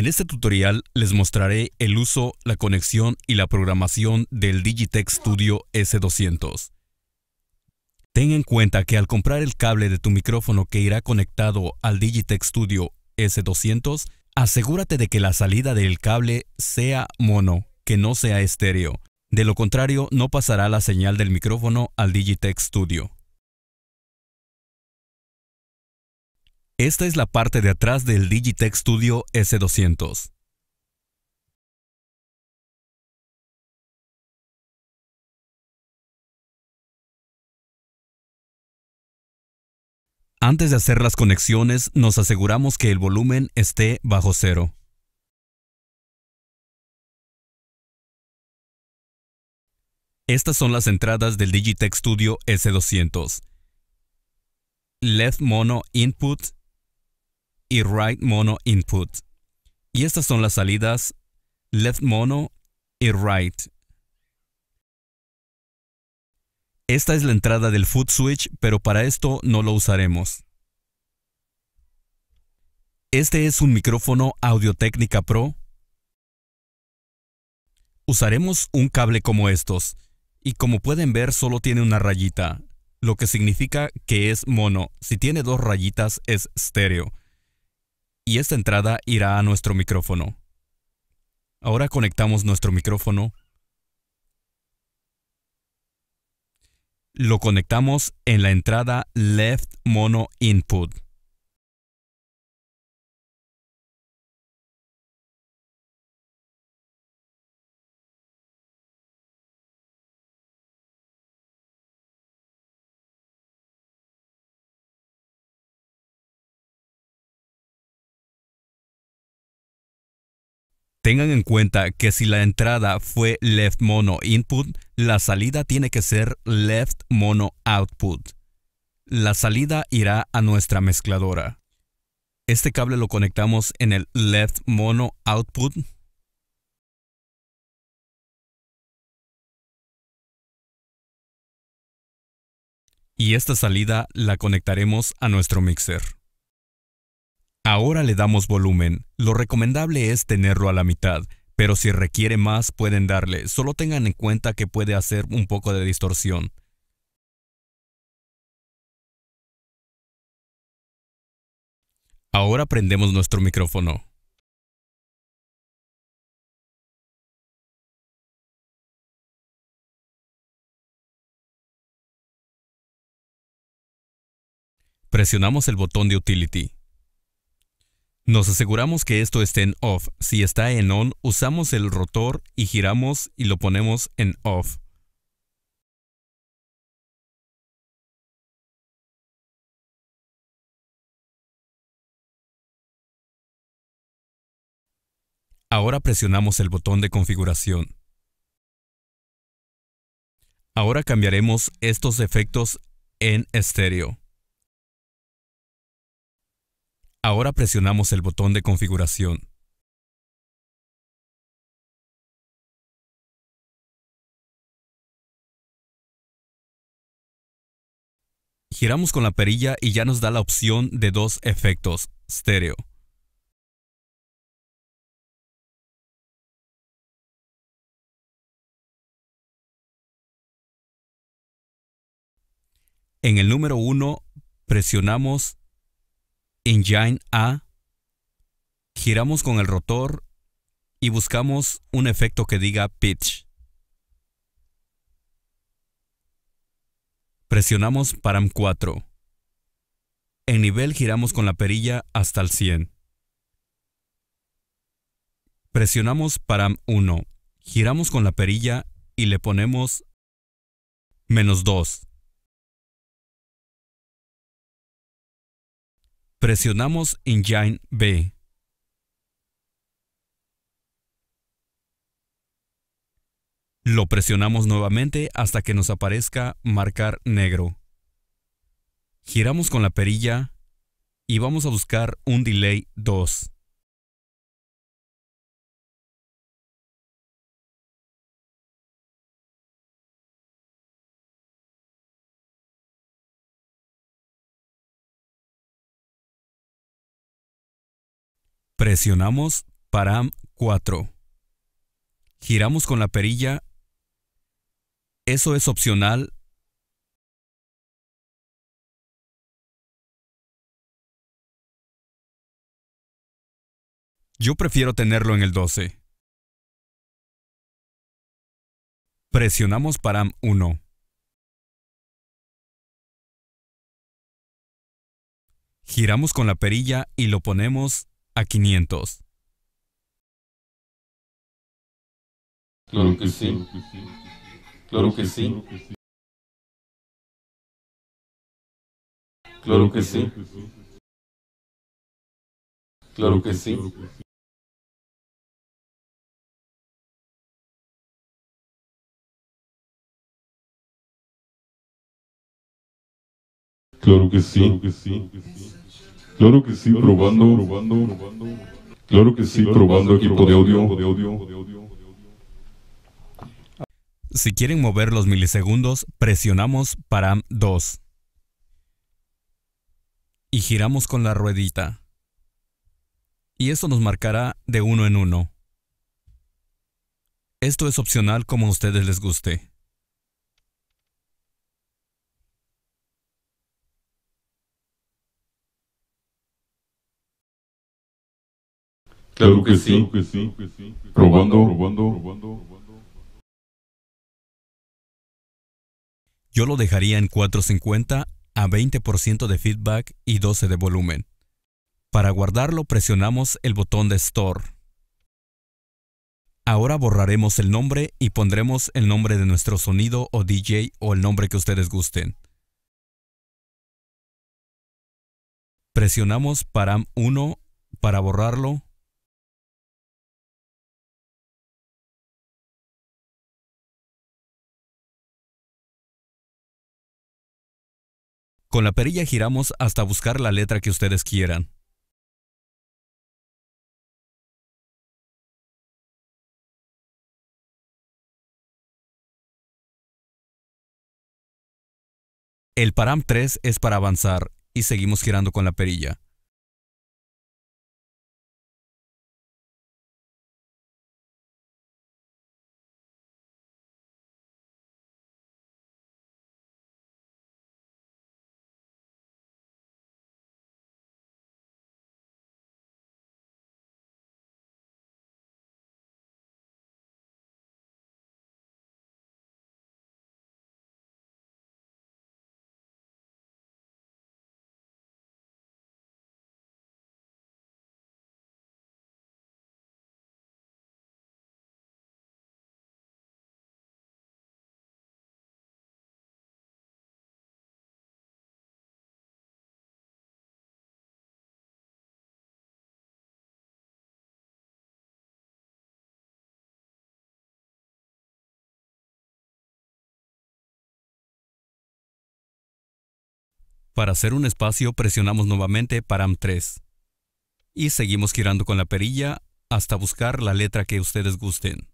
En este tutorial les mostraré el uso, la conexión y la programación del Digitech Studio S200. Ten en cuenta que al comprar el cable de tu micrófono que irá conectado al Digitech Studio S200, asegúrate de que la salida del cable sea mono, que no sea estéreo. De lo contrario, no pasará la señal del micrófono al Digitech Studio. Esta es la parte de atrás del Digitech Studio S200. Antes de hacer las conexiones, nos aseguramos que el volumen esté bajo cero. Estas son las entradas del Digitech Studio S200. Left Mono Input y right mono input. Y estas son las salidas left mono y right. Esta es la entrada del foot switch, pero para esto no lo usaremos. Este es un micrófono Audio Técnica Pro. Usaremos un cable como estos, y como pueden ver solo tiene una rayita, lo que significa que es mono. Si tiene dos rayitas es estéreo y esta entrada irá a nuestro micrófono. Ahora conectamos nuestro micrófono. Lo conectamos en la entrada Left Mono Input. Tengan en cuenta que si la entrada fue left mono input, la salida tiene que ser left mono output. La salida irá a nuestra mezcladora. Este cable lo conectamos en el left mono output. Y esta salida la conectaremos a nuestro mixer. Ahora le damos volumen. Lo recomendable es tenerlo a la mitad, pero si requiere más pueden darle. Solo tengan en cuenta que puede hacer un poco de distorsión. Ahora prendemos nuestro micrófono. Presionamos el botón de Utility. Nos aseguramos que esto esté en off. Si está en on, usamos el rotor y giramos y lo ponemos en off. Ahora presionamos el botón de configuración. Ahora cambiaremos estos efectos en estéreo. Ahora presionamos el botón de configuración. Giramos con la perilla y ya nos da la opción de dos efectos, estéreo. En el número 1 presionamos Engine A, giramos con el rotor y buscamos un efecto que diga Pitch. Presionamos Param 4. En nivel giramos con la perilla hasta el 100. Presionamos Param 1. Giramos con la perilla y le ponemos menos 2. Presionamos Engine B. Lo presionamos nuevamente hasta que nos aparezca marcar negro. Giramos con la perilla y vamos a buscar un delay 2. Presionamos Param 4. Giramos con la perilla. Eso es opcional. Yo prefiero tenerlo en el 12. Presionamos Param 1. Giramos con la perilla y lo ponemos 500. Claro que sí. Claro que sí. Claro que sí. Claro que sí. Claro que sí. Claro que sí. Claro que sí, probando, probando, Claro que sí, probando equipo de audio. Si quieren mover los milisegundos, presionamos para 2. Y giramos con la ruedita. Y esto nos marcará de uno en uno. Esto es opcional como a ustedes les guste. Claro Yo lo dejaría en 450 a 20% de feedback y 12 de volumen. Para guardarlo presionamos el botón de Store. Ahora borraremos el nombre y pondremos el nombre de nuestro sonido o DJ o el nombre que ustedes gusten. Presionamos Param 1 para borrarlo Con la perilla giramos hasta buscar la letra que ustedes quieran. El param 3 es para avanzar y seguimos girando con la perilla. Para hacer un espacio presionamos nuevamente Param 3 y seguimos girando con la perilla hasta buscar la letra que ustedes gusten.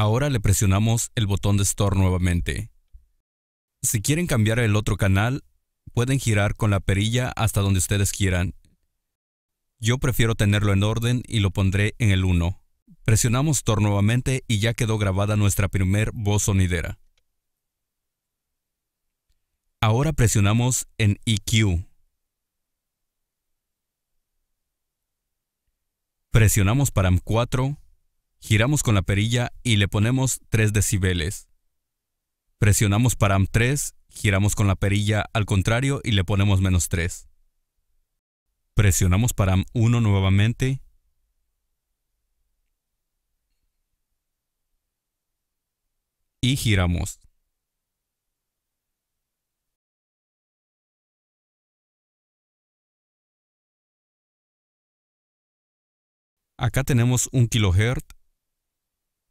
Ahora le presionamos el botón de Store nuevamente. Si quieren cambiar el otro canal, pueden girar con la perilla hasta donde ustedes quieran. Yo prefiero tenerlo en orden y lo pondré en el 1. Presionamos Store nuevamente y ya quedó grabada nuestra primer voz sonidera. Ahora presionamos en EQ. Presionamos para M4 Giramos con la perilla y le ponemos 3 decibeles. Presionamos para AM 3, giramos con la perilla al contrario y le ponemos menos 3. Presionamos para AM 1 nuevamente. Y giramos. Acá tenemos un kilohertz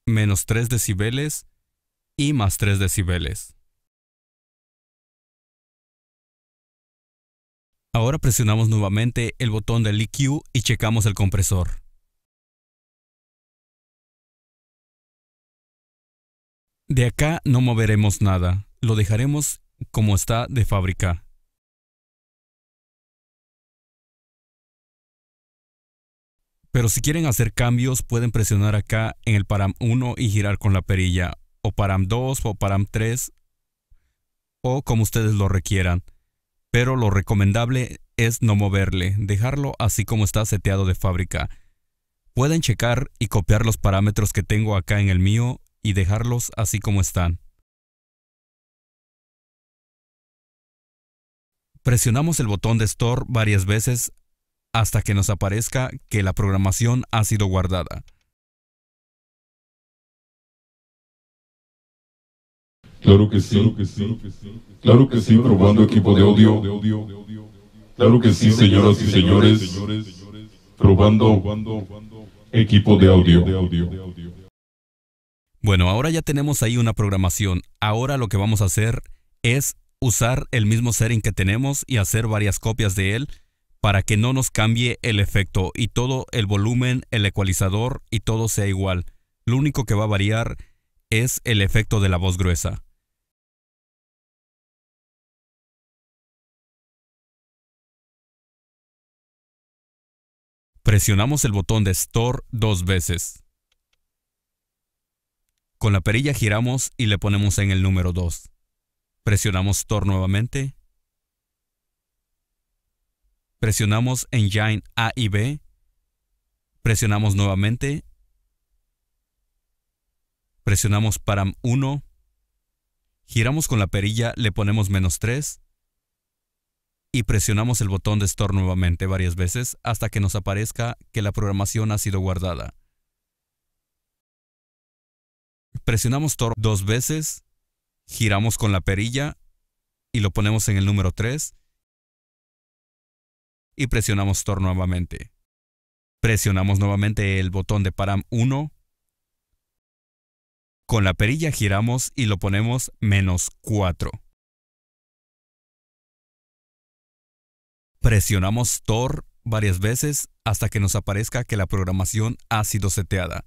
menos 3 decibeles y más 3 decibeles. Ahora presionamos nuevamente el botón del EQ y checamos el compresor. De acá no moveremos nada, lo dejaremos como está de fábrica. Pero si quieren hacer cambios, pueden presionar acá en el param 1 y girar con la perilla, o param 2 o param 3, o como ustedes lo requieran. Pero lo recomendable es no moverle, dejarlo así como está seteado de fábrica. Pueden checar y copiar los parámetros que tengo acá en el mío y dejarlos así como están. Presionamos el botón de Store varias veces hasta que nos aparezca que la programación ha sido guardada. Claro que sí, claro que sí, que sí, probando equipo de audio. Claro que sí, señoras y señores, probando equipo de audio. Bueno, ahora ya tenemos ahí una programación. Ahora lo que vamos a hacer es usar el mismo setting que tenemos y hacer varias copias de él para que no nos cambie el efecto y todo el volumen, el ecualizador y todo sea igual. Lo único que va a variar es el efecto de la voz gruesa. Presionamos el botón de Store dos veces. Con la perilla giramos y le ponemos en el número 2. Presionamos Store nuevamente presionamos Engine A y B, presionamos nuevamente, presionamos Param 1, giramos con la perilla, le ponemos menos 3 y presionamos el botón de Store nuevamente varias veces hasta que nos aparezca que la programación ha sido guardada. Presionamos Store dos veces, giramos con la perilla y lo ponemos en el número 3 y presionamos Tor nuevamente. Presionamos nuevamente el botón de Param 1. Con la perilla giramos y lo ponemos menos 4. Presionamos Tor varias veces hasta que nos aparezca que la programación ha sido seteada.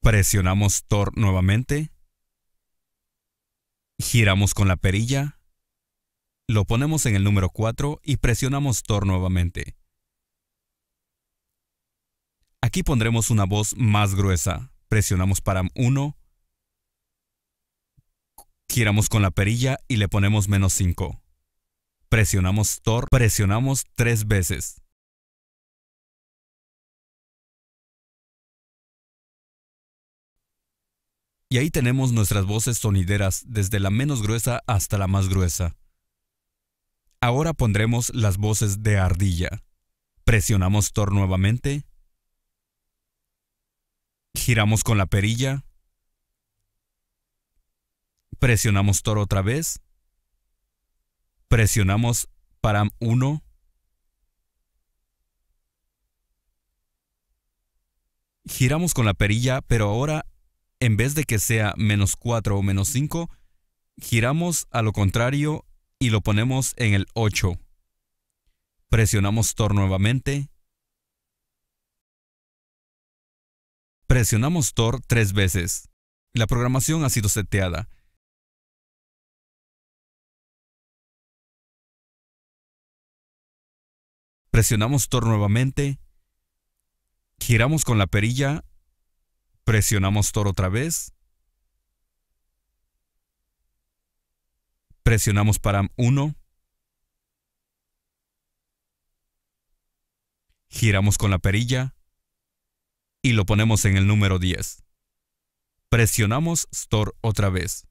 Presionamos Tor nuevamente. Giramos con la perilla lo ponemos en el número 4 y presionamos Tor nuevamente. Aquí pondremos una voz más gruesa. Presionamos para 1. Giramos con la perilla y le ponemos menos 5. Presionamos Tor, presionamos tres veces. Y ahí tenemos nuestras voces sonideras desde la menos gruesa hasta la más gruesa. Ahora pondremos las voces de ardilla. Presionamos Thor nuevamente. Giramos con la perilla. Presionamos Thor otra vez. Presionamos PARAM 1. Giramos con la perilla, pero ahora, en vez de que sea menos 4 o menos 5, giramos a lo contrario y lo ponemos en el 8. Presionamos Tor nuevamente. Presionamos Tor tres veces. La programación ha sido seteada. Presionamos Tor nuevamente. Giramos con la perilla. Presionamos Tor otra vez. Presionamos para 1. Giramos con la perilla y lo ponemos en el número 10. Presionamos Store otra vez.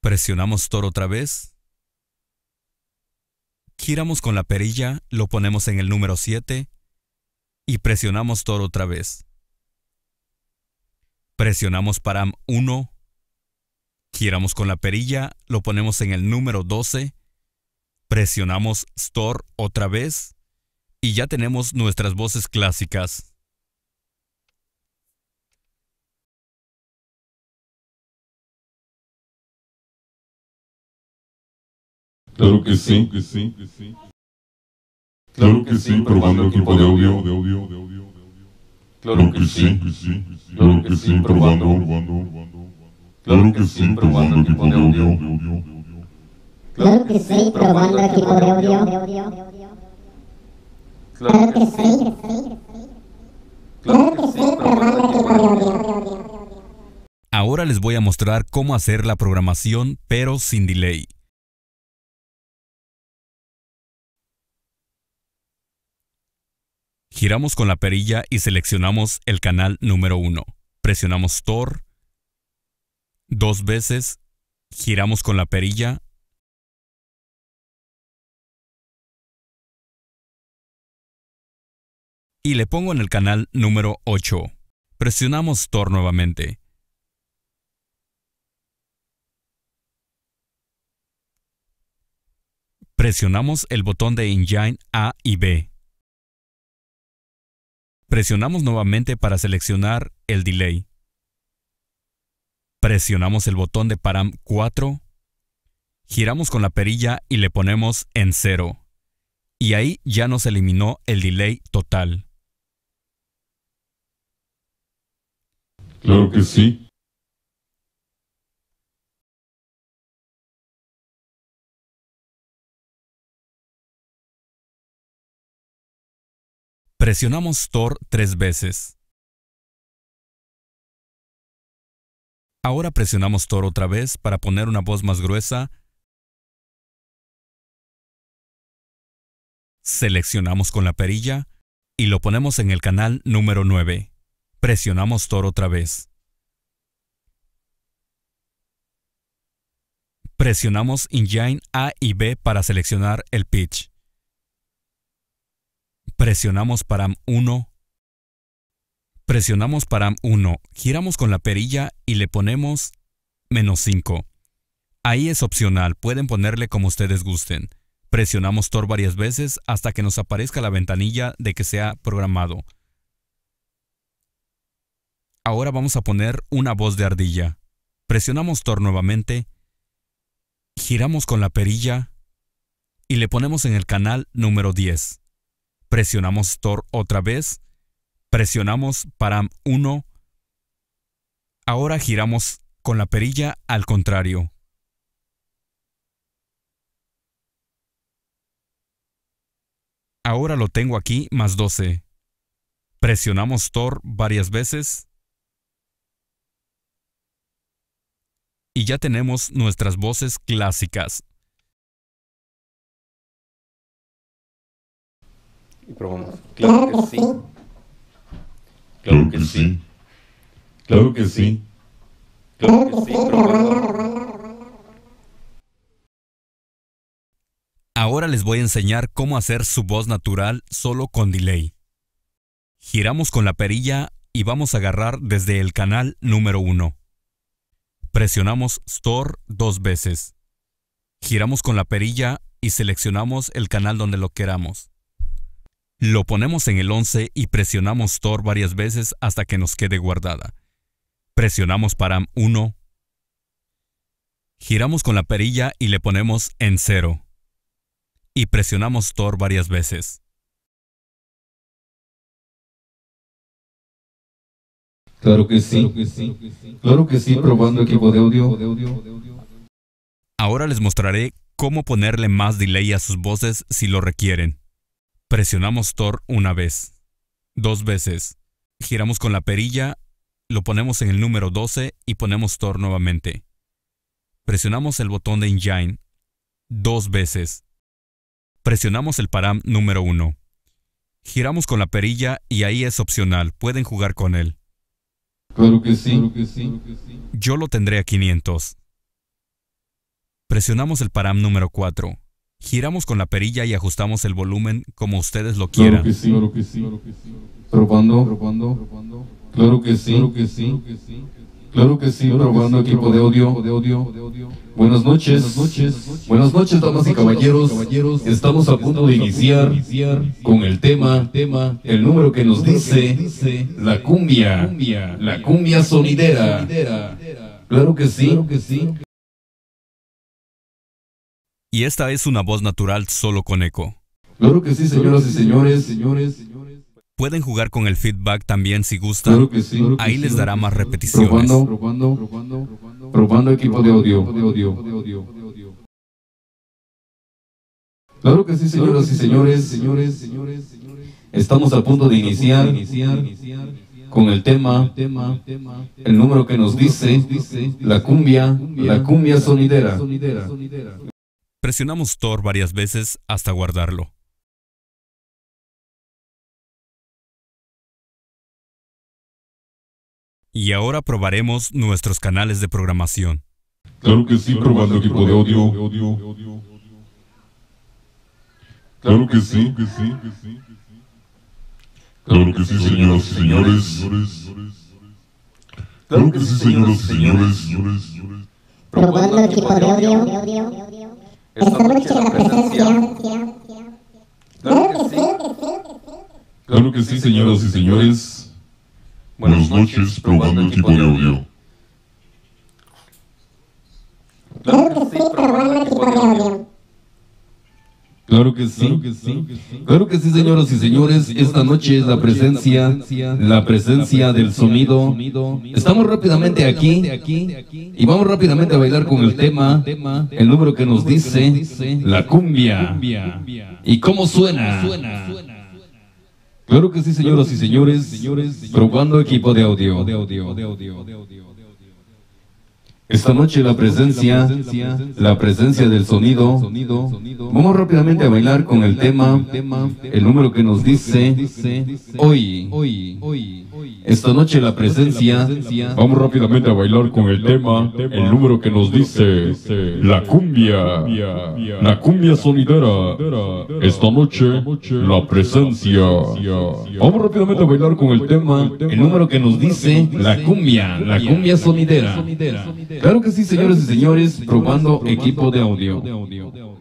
Presionamos Store otra vez. Giramos con la perilla, lo ponemos en el número 7 y presionamos Store otra vez. Presionamos Param 1, giramos con la perilla, lo ponemos en el número 12, presionamos Store otra vez y ya tenemos nuestras voces clásicas. Claro que sí, que sí, que sí. Claro que sí, probando equipo de audio, de audio, de audio. Claro que sí, que sí, que sí, que sí, probando que sí. que sí, probando Ahora les voy a mostrar cómo hacer la programación, pero sin delay. Giramos con la perilla y seleccionamos el canal número 1. Presionamos Tor dos veces, giramos con la perilla y le pongo en el canal número 8. Presionamos Tor nuevamente. Presionamos el botón de Engine A y B. Presionamos nuevamente para seleccionar el delay. Presionamos el botón de Param 4. Giramos con la perilla y le ponemos en cero. Y ahí ya nos eliminó el delay total. Claro que sí. Presionamos Tor tres veces. Ahora presionamos Tor otra vez para poner una voz más gruesa. Seleccionamos con la perilla y lo ponemos en el canal número 9. Presionamos Tor otra vez. Presionamos Engine A y B para seleccionar el pitch. Presionamos para 1. Presionamos para 1, giramos con la perilla y le ponemos menos 5. Ahí es opcional, pueden ponerle como ustedes gusten. Presionamos TOR varias veces hasta que nos aparezca la ventanilla de que sea programado. Ahora vamos a poner una voz de ardilla. Presionamos TOR nuevamente, giramos con la perilla y le ponemos en el canal número 10 presionamos Tor otra vez, presionamos para 1, ahora giramos con la perilla al contrario. Ahora lo tengo aquí más 12. Presionamos Tor varias veces. Y ya tenemos nuestras voces clásicas. Y probamos. Claro que sí. Claro que sí. Claro que sí. Claro que sí. Ahora les voy a enseñar cómo hacer su voz natural solo con delay. Giramos con la perilla y vamos a agarrar desde el canal número 1. Presionamos Store dos veces. Giramos con la perilla y seleccionamos el canal donde lo queramos. Lo ponemos en el 11 y presionamos TOR varias veces hasta que nos quede guardada. Presionamos para 1. Giramos con la perilla y le ponemos en 0. Y presionamos TOR varias veces. que Claro que sí, claro que sí probando equipo de audio. Ahora les mostraré cómo ponerle más delay a sus voces si lo requieren. Presionamos Thor una vez, dos veces, giramos con la perilla, lo ponemos en el número 12 y ponemos Thor nuevamente. Presionamos el botón de Engine dos veces. Presionamos el param número 1. Giramos con la perilla y ahí es opcional, pueden jugar con él. que sí. Yo lo tendré a 500. Presionamos el param número 4. Giramos con la perilla y ajustamos el volumen como ustedes lo quieran. Claro que sí, claro que sí. Probando, Claro que sí, claro Claro que sí, probando equipo de audio. Buenas noches. Buenas noches, damas y caballeros. Estamos a punto de iniciar con el tema, el número que nos dice la cumbia, la cumbia sonidera. Claro que sí y esta es una voz natural solo con eco. Claro que sí, señoras y señores, señores, señores. Pueden jugar con el feedback también si gustan. Claro que sí, Ahí les dará más repeticiones. Probando, probando, probando, equipo de audio, Claro que sí, señoras y señores, señores, señores, señores. Estamos a punto de iniciar, iniciar, iniciar con el tema, el número que nos dice, la cumbia, la cumbia sonidera. Presionamos Tor varias veces hasta guardarlo. Y ahora probaremos nuestros canales de programación. Claro que sí, probando equipo de audio. Claro que sí. Claro que sí, señoras y señores. Claro que sí, señoras y señores. Probando equipo de audio noche la presencia. Claro que sí. Claro que sí, señoras y señores. Buenas noches, probando el tipo de audio. Claro que sí, probando el tipo de audio. Claro que, sí, claro que sí, señoras y señores, esta noche es la presencia, la presencia del sonido. Estamos rápidamente aquí y vamos rápidamente a bailar con el tema, el número que nos dice, la cumbia. ¿Y cómo suena? Claro que sí, señoras y señores, probando equipo de audio. Esta noche la presencia, la presencia del sonido. Vamos rápidamente a bailar con el tema, el número que nos dice hoy. Esta noche la presencia. Vamos rápidamente a bailar con el tema, el número que nos dice la cumbia, la cumbia sonidera, Esta noche la presencia. Vamos rápidamente a bailar con el tema, el número que nos dice la cumbia, la cumbia sonidera. Claro que sí, señores y señores, probando equipo de audio.